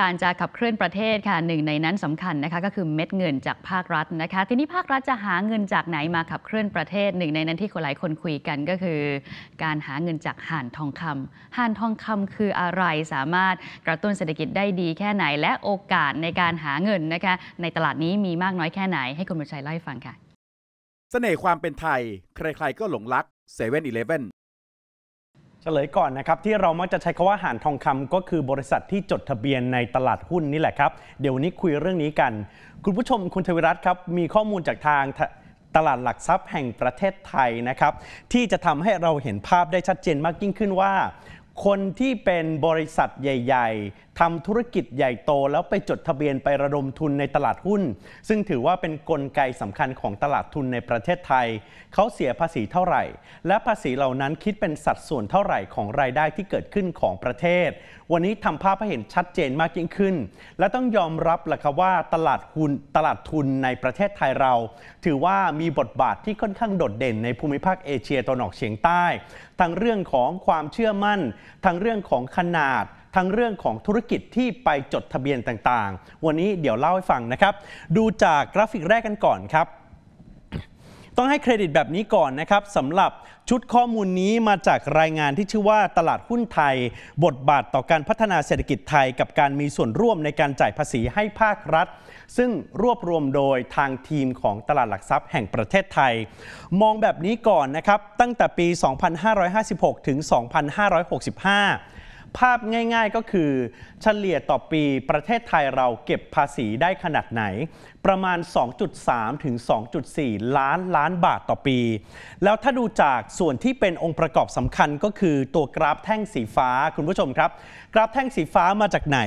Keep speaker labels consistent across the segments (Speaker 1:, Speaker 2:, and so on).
Speaker 1: การจะขับเคลื่อนประเทศค่ะหนึ่งในนั้นสำคัญนะคะก็คือเม็ดเงินจากภาครัฐนะคะทีนี้ภาครัฐจะหาเงินจากไหนมาขับเคลื่อนประเทศหนึ่งในนั้นที่หลายคนคุยกันก็คือ การหาเงินจากห่านทองคำห่านทองคำคืออะไรสามารถกระตุ้นเศรษฐกิจได้ดีแค่ไหนและโอกาสในการหาเงินนะคะในตลาดนี้มีมากน้อยแค่ไหนให้คุณบุญชัยเล่าให้ฟังค่ะสเสน่ห์ความเป็นไทย ใครๆก็หลงรักเซเว่นอีเลฟเว่นเฉลยก่อนนะครับที่เรามักจะใช้คาว่าหานทองคำก็คือบริษัทที่จดทะเบียนในตลาดหุ้นนี่แหละครับ เดี๋ยวนี้คุยเรื่องนี้กัน คุณผู้ชมคุณทวิรัตครับมีข้อมูลจากทางตลาดหลักทรัพย์แห่งประเทศไทยนะครับที่จะทำให้เราเห็นภาพได้ชัดเจนมากยิ่งขึ้นว่า คนที่เป็นบริษัทใหญ่ทำธุรกิจใหญ่โตแล้วไปจดทะเบียนไประดมทุนในตลาดหุ้น ซึ่งถือว่าเป็นนกลไกสำคัญของตลาดทุนในประเทศไทย เขาเสียภาษีเท่าไหร่ และภาษีเหล่านั้นคิดเป็นสัดส่วนเท่าไหร่ของรายได้ที่เกิดขึ้นของประเทศ วันนี้ทำภาพให้เห็นชัดเจนมากยิ่งขึ้น และต้องยอมรับแหละครับว่าตลาดหุ้นตลาดทุนในประเทศไทยเรา ถือว่ามีบทบาทที่ค่อนข้างโดดเด่น ในภูมิภาคเอเชียตะวันออกเฉียงใต้ ทั้งเรื่องของความเชื่อมั่น ทั้งเรื่องของขนาดทั้งเรื่องของธุรกิจที่ไปจดทะเบียนต่างๆ วันนี้เดี๋ยวเล่าให้ฟังนะครับ ดูจากกราฟิกแรกกันก่อนครับ ต้องให้เครดิตแบบนี้ก่อนนะครับสำหรับชุดข้อมูลนี้มาจากรายงานที่ชื่อว่าตลาดหุ้นไทย บทบาทต่อการพัฒนาเศรษฐกิจไทยกับการมีส่วนร่วมในการจ่ายภาษีให้ภาครัฐ ซึ่งรวบรวมโดยทางทีมของตลาดหลักทรัพย์แห่งประเทศไทย มองแบบนี้ก่อนนะครับตั้งแต่ปี 2556 ถึง 2565ภาพง่าย ๆก็คือ เฉลี่ยต่อปี ประเทศไทยเราเก็บภาษีได้ขนาดไหน ประมาณ 2.3 ถึง 2.4 ล้านล้านบาทต่อปี แล้วถ้าดูจากส่วนที่เป็นองค์ประกอบสำคัญก็คือ ตัวกราฟแท่งสีฟ้าคุณผู้ชมครับกราฟแท่งสีฟ้ามาจากไหน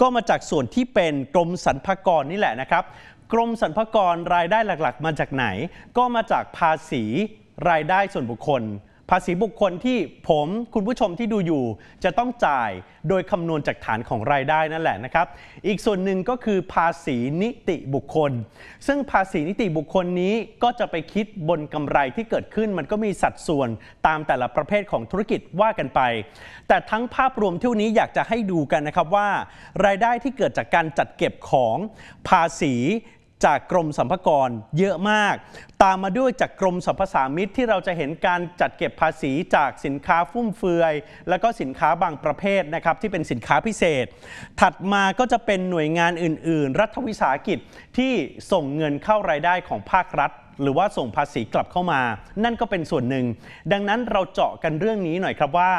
Speaker 1: ก็มาจากส่วนที่เป็นกรมสรรพากรนี่แหละนะครับ กรมสรรพากรรายได้หลักๆ มาจากไหน ก็มาจากภาษีรายได้ส่วนบุคคลภาษีบุคคลที่ผมคุณผู้ชมที่ดูอยู่ จะต้องจ่ายโดยคำนวณจากฐานของรายได้นั่นแหละนะครับ อีกส่วนหนึ่งก็คือภาษีนิติบุคคล ซึ่งภาษีนิติบุคคลนี้ก็จะไปคิดบนกำไรที่เกิดขึ้นมันก็มีสัดส่วนตามแต่ละประเภทของธุรกิจว่ากันไป แต่ทั้งภาพรวมเที่ยวนี้อยากจะให้ดูกันนะครับว่า รายได้ที่เกิดจากการจัดเก็บของภาษีจากกรมสัมพากรเยอะมาก ตามมาด้วยจากกรมสรรพสามิตที่เราจะเห็นการจัดเก็บภาษีจากสินค้าฟุ่มเฟือย และก็สินค้าบางประเภทนะครับที่เป็นสินค้าพิเศษ ถัดมาก็จะเป็นหน่วยงานอื่นๆ รัฐวิสาหกิจที่ส่งเงินเข้ารายได้ของภาครัฐหรือว่าส่งภาษีกลับเข้ามานั่นก็เป็นส่วนหนึ่ง ดังนั้นเราเจาะกันเรื่องนี้หน่อยครับว่า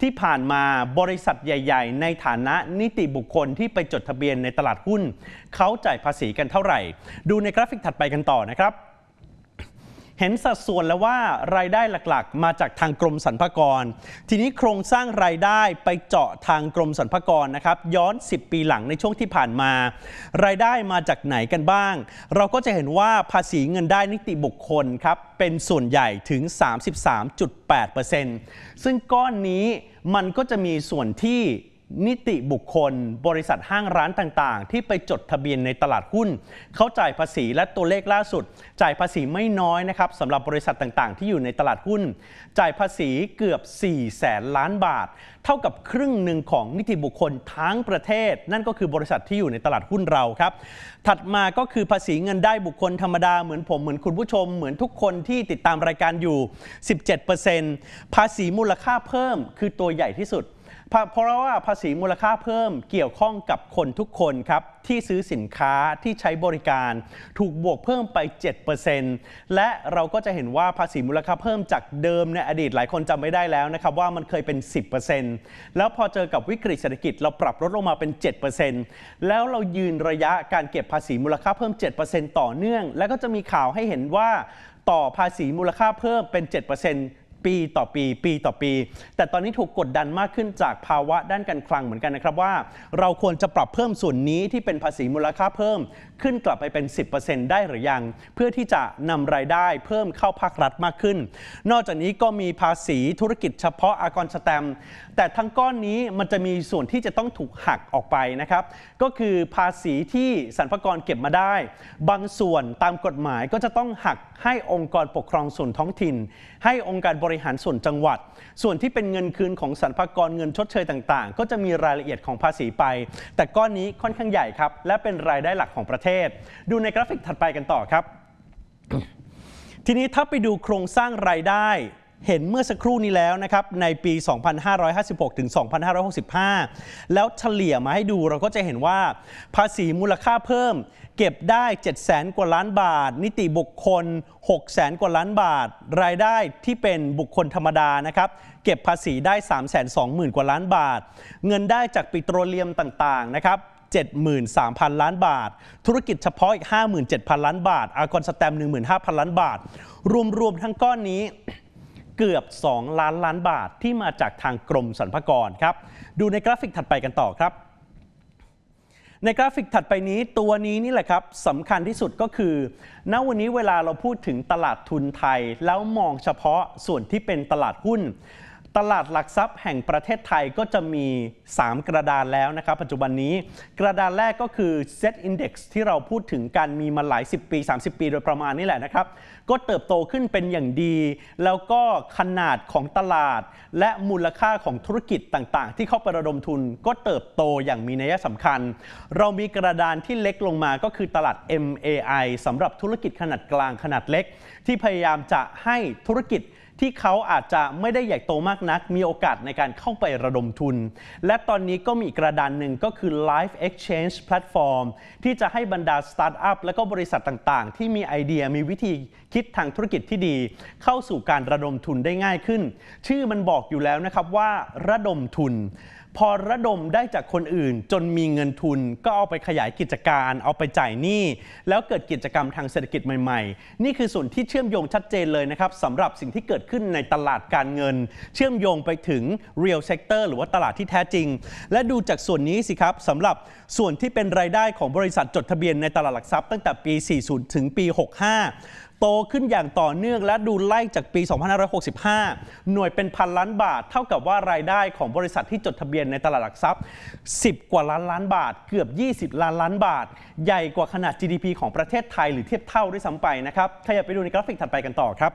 Speaker 1: ที่ผ่านมาบริษัทใหญ่ ๆ ในฐานะนิติบุคคลที่ไปจดทะเบียนในตลาดหุ้น เขาจ่ายภาษีกันเท่าไหร่ ดูในกราฟิกถัดไปกันต่อนะครับเห็นสัดส่วนแล้วว่ารายได้หลักๆ มาจากทางกรมสรรพากร ทีนี้โครงสร้างรายได้ไปเจาะทางกรมสรรพากรนะครับ ย้อน 10 ปีหลังในช่วงที่ผ่านมา รายได้มาจากไหนกันบ้าง เราก็จะเห็นว่าภาษีเงินได้นิติบุคคลครับ เป็นส่วนใหญ่ถึง 33.8%ซึ่งก้อนนี้มันก็จะมีส่วนที่นิติบุคคลบริษัทห้างร้านต่างๆ ที่ไปจดทะเบียนในตลาดหุ้นเขาจ่ายภาษีและตัวเลขล่าสุด จ่ายภาษีไม่น้อยนะครับสำหรับบริษัทต่างๆ ที่อยู่ในตลาดหุ้น จ่ายภาษีเกือบ 4 แสนล้านบาท เท่ากับครึ่งหนึ่งของนิติบุคคลทั้งประเทศ นั่นก็คือบริษัทที่อยู่ในตลาดหุ้นเราครับถัดมาก็คือภาษีเงินได้บุคคลธรรมดาเหมือนผมเหมือนคุณผู้ชม เหมือนทุกคนที่ติดตามรายการอยู่ 17%ภาษีมูลค่าเพิ่ม คือตัวใหญ่ที่สุดเพราะว่าภาษีมูลค่าเพิ่มเกี่ยวข้องกับคนทุกคนครับ ที่ซื้อสินค้าที่ใช้บริการ ถูกบวกเพิ่มไป 7%และเราก็จะเห็นว่าภาษีมูลค่าเพิ่มจากเดิม ในอดีตหลายคนจำไม่ได้แล้วนะครับว่ามันเคยเป็น 10%แล้วพอเจอกับวิกฤตเศรษฐกิจเราปรับลดลงมาเป็น 7%แล้วเรายืนระยะการเก็บภาษีมูลค่าเพิ่ม 7%ต่อเนื่อง แล้วก็จะมีข่าวให้เห็นว่า ต่อภาษีมูลค่าเพิ่มเป็น 7%ปีต่อปี ปีต่อปี แต่ตอนนี้ถูกกดดันมากขึ้นจากภาวะด้านการคลังเหมือนกันนะครับว่า เราควรจะปรับเพิ่มส่วนนี้ที่เป็นภาษีมูลค่าเพิ่มขึ้นกลับไปเป็น10%ได้หรือยัง เพื่อที่จะนำรายได้เพิ่มเข้าภาครัฐมากขึ้น นอกจากนี้ก็มีภาษีธุรกิจเฉพาะอากรสแตม แต่ทั้งก้อนนี้มันจะมีส่วนที่จะต้องถูกหักออกไปนะครับก็คือภาษีที่สรรพากรเก็บมาได้ บางส่วนตามกฎหมายก็จะต้องหักให้องค์กรปกครองส่วนท้องถิ่น ให้องค์การบบริหารส่วนจังหวัด ส่วนที่เป็นเงินคืนของสรรพากรเงินชดเชยต่าง ๆ ก็จะมีรายละเอียดของภาษีไป แต่ก้อนนี้ค่อนข้างใหญ่ครับ และเป็นรายได้หลักของประเทศ ดูในกราฟิกถัดไปกันต่อครับ ทีนี้ถ้าไปดูโครงสร้างรายได้เห็นเมื่อสักครู่นี้แล้วนะครับในปี 2556 ถึง 2565 แล้วเฉลี่ยมาให้ดูเราก็จะเห็นว่าภาษีมูลค่าเพิ่มเก็บได้ 7 0 0แสนกว่าล้านบาท นิติบุคคล6 0แสนกว่าล้านบาท รายได้ที่เป็นบุคคลธรรมดานะครับเก็บภาษีได้ 3 2 0 0 0 0 กว่าล้านบาท เงินได้จากปิโตรเลียมต่างๆนะครับ73,000 ล้านบาท ธุรกิจเฉพาะอีก57,000ล้านบาทอากรสแตม15,000ล้านบาทรวมๆทั้งก้อนนี้เกือบ 2 ล้านล้านบาทที่มาจากทางกรมสรรพากรครับดูในกราฟิกถัดไปกันต่อครับ ในกราฟิกถัดไปนี้ตัวนี้นี่แหละครับสำคัญที่สุดก็คือณวันนี้เวลาเราพูดถึงตลาดทุนไทย แล้วมองเฉพาะส่วนที่เป็นตลาดหุ้นตลาดหลักทรัพย์แห่งประเทศไทยก็จะมี 3 กระดานแล้วนะครับปัจจุบันนี้ กระดานแรกก็คือ Set Index ที่เราพูดถึงการมีมาหลาย 10 ปี 30 ปีโดยประมาณนี่แหละนะครับก็เติบโตขึ้นเป็นอย่างดี แล้วก็ขนาดของตลาดและมูลค่าของธุรกิจต่างๆ ที่เข้าไประดมทุน ก็เติบโตอย่างมีนัยสำคัญ เรามีกระดานที่เล็กลงมาก็คือตลาด MAI สำหรับธุรกิจขนาดกลางขนาดเล็ก ที่พยายามจะให้ธุรกิจที่เขาอาจจะไม่ได้ใหญ่โตมากนัก มีโอกาสในการเข้าไประดมทุน และตอนนี้ก็มีกระดานหนึ่งก็คือ Live Exchange Platform ที่จะให้บรรดาสตาร์ทอัพ และก็บริษัทต่างๆ ที่มีไอเดียมีวิธีคิดทางธุรกิจที่ดี เข้าสู่การระดมทุนได้ง่ายขึ้น ชื่อมันบอกอยู่แล้วนะครับว่าระดมทุนพอระดมได้จากคนอื่นจนมีเงินทุน ก็เอาไปขยายกิจการเอาไปจ่ายหนี้แล้วเกิดกิจกรรมทางเศรษฐกิจใหม่ๆ นี่คือส่วนที่เชื่อมโยงชัดเจนเลยนะครับสำหรับสิ่งที่เกิดขึ้นในตลาดการเงิน เชื่อมโยงไปถึง real sector หรือว่าตลาดที่แท้จริง และดูจากส่วนนี้สิครับสำหรับส่วนที่เป็นรายได้ของบริษัทจดทะเบียน ในตลาดหลักทรัพย์ตั้งแต่ปี 40 ถึงปี 65 โตขึ้นอย่างต่อเนื่องและดูไล่จากปี 2565 หน่วยเป็นพันล้านบาทเท่ากับว่ารายได้ของบริษัทที่จดทะเบียนียนในตลาดหลักทรัพย์ 10 กว่าล้านล้านบาทเกือบ 20 ล้านล้านบาท ใหญ่กว่าขนาด GDP ของประเทศไทยหรือเทียบเท่าด้วยซ้ำไปนะครับขยับไปดูในกราฟิกถัดไปกันต่อครับ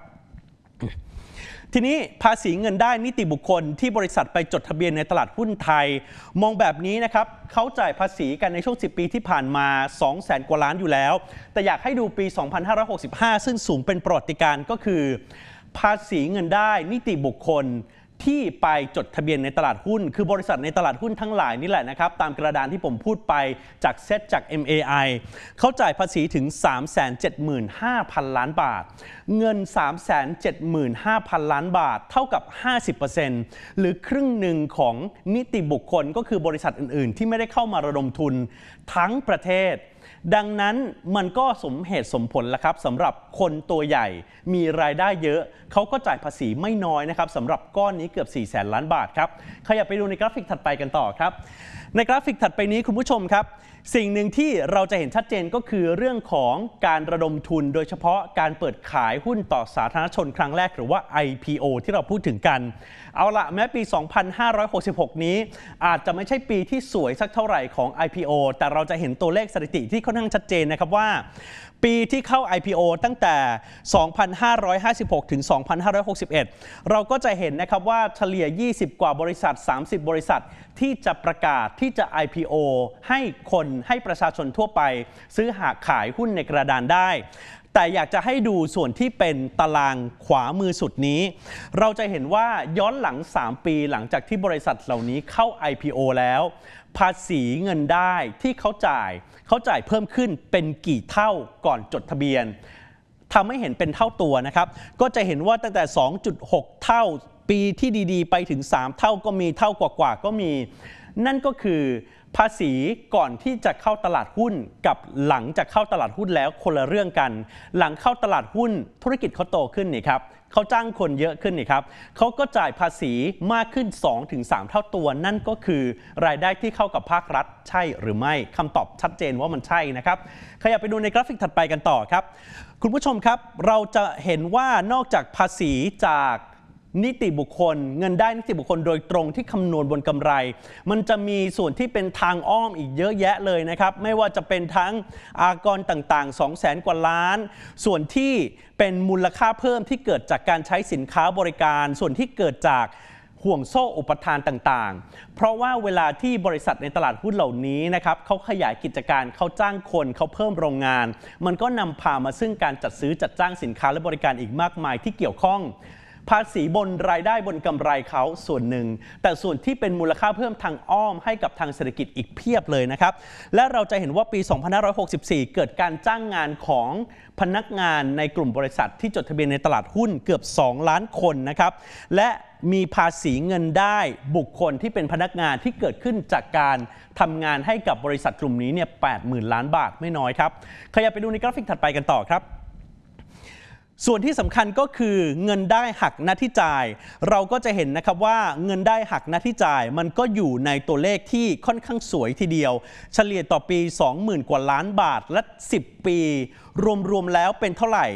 Speaker 1: ทีนี้ภาษีเงินได้นิติบุคคลที่บริษัทไปจดทะเบียนในตลาดหุ้นไทยมองแบบนี้นะครับเขาจ่ายภาษีกันในช่วง 10 ปีที่ผ่านมา2 0 0แสนกว่าล้านอยู่แล้ว แต่อยากให้ดูปี 2565 ซึ่งสูงเป็นประวัติการก็คือ ภาษีเงินได้ นิติบุคคลที่ไปจดทะเบียนในตลาดหุ้น คือบริษัทในตลาดหุ้นทั้งหลายนี่แหละนะครับ ตามกระดานที่ผมพูดไปจากเซตจาก MAI เขาจ่ายภาษีถึง 375,000 ล้านบาท เงิน 375,000 ล้านบาทเท่ากับ 50%หรือครึ่งหนึ่งของนิติบุคคลก็คือบริษัทอื่นๆ ที่ไม่ได้เข้ามาระดมทุนทั้งประเทศดังนั้นมันก็สมเหตุสมผลละครับสำหรับคนตัวใหญ่มีรายได้เยอะ เขาก็จ่ายภาษีไม่น้อยนะครับสำหรับก้อนนี้เกือบ 4 0 0แสนล้านบาทครับขยับไปดูในกราฟิกถัดไปกันต่อครับในกราฟิกถัดไปนี้ คุณผู้ชมครับ สิ่งหนึ่งที่เราจะเห็นชัดเจนก็คือเรื่องของการระดมทุน โดยเฉพาะการเปิดขายหุ้นต่อสาธารณชนครั้งแรก หรือว่า IPO ที่เราพูดถึงกันเอาละแม้ปี 2566 นี้อาจจะไม่ใช่ปีที่สวยสักเท่าไหร่ของ IPO แต่เราจะเห็นตัวเลขสถิติที่ค่อนข้างชัดเจนนะครับว่า ปีที่เข้า IPO ตั้งแต่ 2,556 ถึง 2,561 เราก็จะเห็นนะครับว่าเฉลี่ย 20 กว่าบริษัท 30 บริษัทที่จะประกาศที่จะ IPO ให้คนให้ประชาชนทั่วไปซื้อหาขายหุ้นในกระดานได้แต่อยากจะให้ดูส่วนที่เป็นตารางขวามือสุดนี้ เราจะเห็นว่าย้อนหลัง 3 ปีหลังจากที่บริษัทเหล่านี้เข้า IPO แล้ว ภาษีเงินได้ที่เขาจ่ายเขาจ่ายเพิ่มขึ้นเป็นกี่เท่าก่อนจดทะเบียนทำให้เห็นเป็นเท่าตัวนะครับก็จะเห็นว่าตั้งแต่ 2.6 เท่าปีที่ดีๆ ไปถึง 3 เท่าก็มีเท่ากว่าๆก็มี นั่นก็คือภาษีก่อนที่จะเข้าตลาดหุ้นกับหลังจากเข้าตลาดหุ้นแล้วคนละเรื่องกัน หลังเข้าตลาดหุ้นธุรกิจเขาโตขึ้นนี่ครับเขาจ้างคนเยอะขึ้นนี่ครับเขาก็จ่ายภาษีมากขึ้น2-3เท่าตัว นั่นก็คือ รายได้ที่เข้ากับภาครัฐ ใช่หรือไม่คำตอบชัดเจนว่ามันใช่นะครับ ขยับไปดูในกราฟิกถัดไปกันต่อครับ คุณผู้ชมครับเราจะเห็นว่านอกจากภาษีจากนิติบุคคลเงินได้นิติบุคคลโดยตรงที่คำนวณบนกำไร มันจะมีส่วนที่เป็นทางอ้อมอีกเยอะแยะเลยนะครับไม่ว่าจะเป็นทั้งอากรต่างๆ 2 0 0แสนกว่าล้าน ส่วนที่เป็นมูลค่าเพิ่มที่เกิดจากการใช้สินค้าบริการ ส่วนที่เกิดจากห่วงโซ่อุปทานต่างๆ เพราะว่าเวลาที่บริษัทในตลาดหุ้นเหล่านี้นะครับเขาขยายกิจการเขาจ้างคนเขาเพิ่มโรงงาน มันก็นำพามาซึ่งการจัดซื้อจัดจ้างสินค้าและบริการอีกมากมายที่เกี่ยวข้องภาษีบนรายได้บนกำไรเขาส่วนหนึ่งแต่ส่วนที่เป็นมูลค่าเพิ่มทางอ้อมให้กับทางเศรษฐกิจอีกเพียบเลยนะครับและเราจะเห็นว่าปี 2564 เกิดการจ้างงานของพนักงานในกลุ่มบริษัท ที่จดทะเบียนในตลาดหุ้นเกือบ 2 ล้านคนนะครับและมีภาษีเงินได้บุคคลที่เป็นพนักงานที่เกิดขึ้นจากการทำงานให้กับบริษัทกลุ่มนี้เนี่ยแปดหมื่นล้านบาทไม่น้อยครับขยับไปดูในกราฟิกถัดไปกันต่อครับส่วนที่สำคัญก็คือเงินได้หักหน้าที่จ่าย เราก็จะเห็นนะครับว่าเงินได้หักหน้าที่จ่าย มันก็อยู่ในตัวเลขที่ค่อนข้างสวยทีเดียว เฉลี่ยต่อปี 20,000กว่าล้านบาทและ 10 ปีรวมๆ แล้วเป็นเท่าไหร่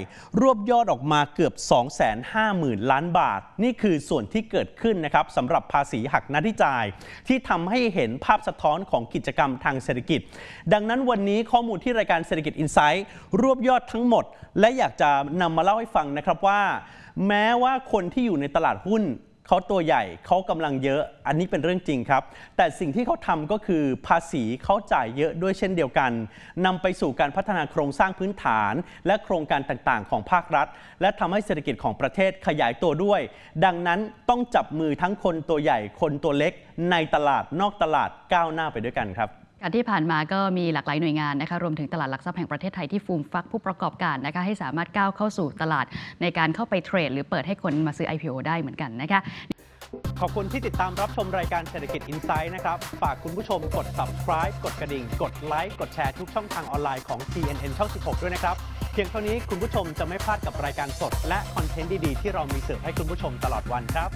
Speaker 1: รวบยอดออกมาเกือบ250,000 ล้านบาท นี่คือส่วนที่เกิดขึ้นนะครับสำหรับภาษีหักหน้าที่จ่าย ที่ทำให้เห็นภาพสะท้อนของกิจกรรมทางเศรษฐกิจ ดังนั้นวันนี้ข้อมูลที่รายการเศรษฐกิจอินไซต์รวบยอดทั้งหมด และอยากจะนำมาเล่าให้ฟังนะครับว่า แม้ว่าคนที่อยู่ในตลาดหุ้น เขาตัวใหญ่เขากำลังเยอะอันนี้เป็นเรื่องจริงครับ แต่สิ่งที่เขาทำก็คือภาษีเขาจ่ายเยอะด้วยเช่นเดียวกัน นำไปสู่การพัฒนาโครงสร้างพื้นฐาน และโครงการต่างๆของภาครัฐ และทำให้เศรษฐกิจของประเทศขยายตัวด้วย ดังนั้นต้องจับมือทั้งคนตัวใหญ่คนตัวเล็กในตลาดนอกตลาดก้าวหน้าไปด้วยกันครับการที่ผ่านมาก็มีหลากหลายหน่วยงานนะคะรวมถึงตลาดหลักทรัพย์แห่งประเทศไทยที่ฟูมฟักผู้ประกอบการนะคะให้สามารถก้าวเข้าสู่ตลาดในการเข้าไปเทรด หรือเปิดให้คนมาซื้อ IPO ได้เหมือนกันนะคะขอบคุณที่ติดตามรับชมรายการเศรษฐกิจอินไซด์นะครับฝากคุณผู้ชมกด subscribe กดกระดิ่ง กดไลค์ กดแชร์ทุกช่องทางออนไลน์ของ CNN ช่อง16 ด้วยนะครับเพียงเท่านี้คุณผู้ชมจะไม่พลาดกับรายการสด และคอนเทนต์ดีๆที่เรามีเสิร์ฟให้คุณผู้ชมตลอดวันครับ